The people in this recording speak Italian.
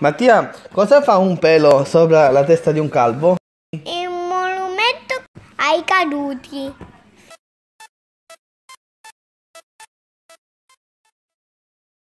Mattia, cosa fa un pelo sopra la testa di un calvo? È un monumento ai caduti.